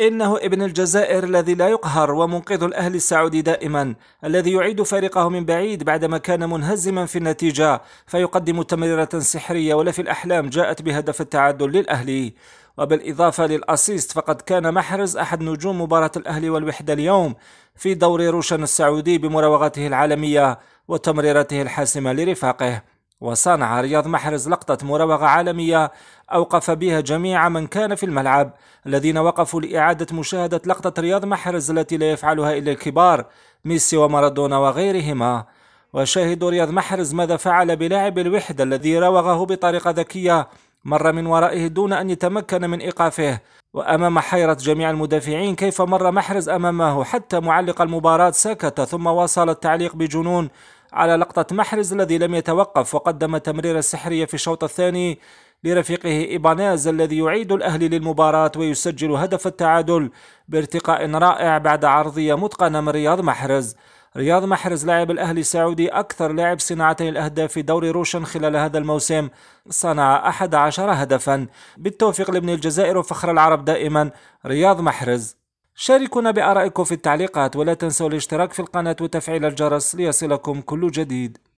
إنه ابن الجزائر الذي لا يقهر ومنقذ الأهل السعودي دائما الذي يعيد فريقه من بعيد بعدما كان منهزما في النتيجة فيقدم تمريرة سحرية ولا في الأحلام جاءت بهدف التعادل للأهلي وبالإضافة للأسيست فقد كان محرز أحد نجوم مباراة الأهلي والوحدة اليوم في دور روشن السعودي بمراوغته العالمية وتمريرته الحاسمة لرفاقه وصنع رياض محرز لقطة مراوغة عالمية أوقف بها جميع من كان في الملعب الذين وقفوا لإعادة مشاهدة لقطة رياض محرز التي لا يفعلها إلا الكبار ميسي ومارادونا وغيرهما وشاهدوا رياض محرز ماذا فعل بلاعب الوحدة الذي راوغه بطريقة ذكية مر من ورائه دون أن يتمكن من إيقافه وأمام حيرة جميع المدافعين كيف مر محرز أمامه حتى معلق المباراة سكت ثم واصل التعليق بجنون على لقطة محرز الذي لم يتوقف وقدم تمرير السحرية في الشوط الثاني لرفيقه إيبانيز الذي يعيد الأهلي للمباراة ويسجل هدف التعادل بارتقاء رائع بعد عرضية متقنة من رياض محرز رياض محرز لاعب الأهلي السعودي أكثر لاعب صناعتي الأهداف في دوري روشن خلال هذا الموسم صنع 11 هدفا بالتوفيق لابن الجزائر وفخر العرب دائما رياض محرز شاركونا بآرائكم في التعليقات ولا تنسوا الاشتراك في القناة وتفعيل الجرس ليصلكم كل جديد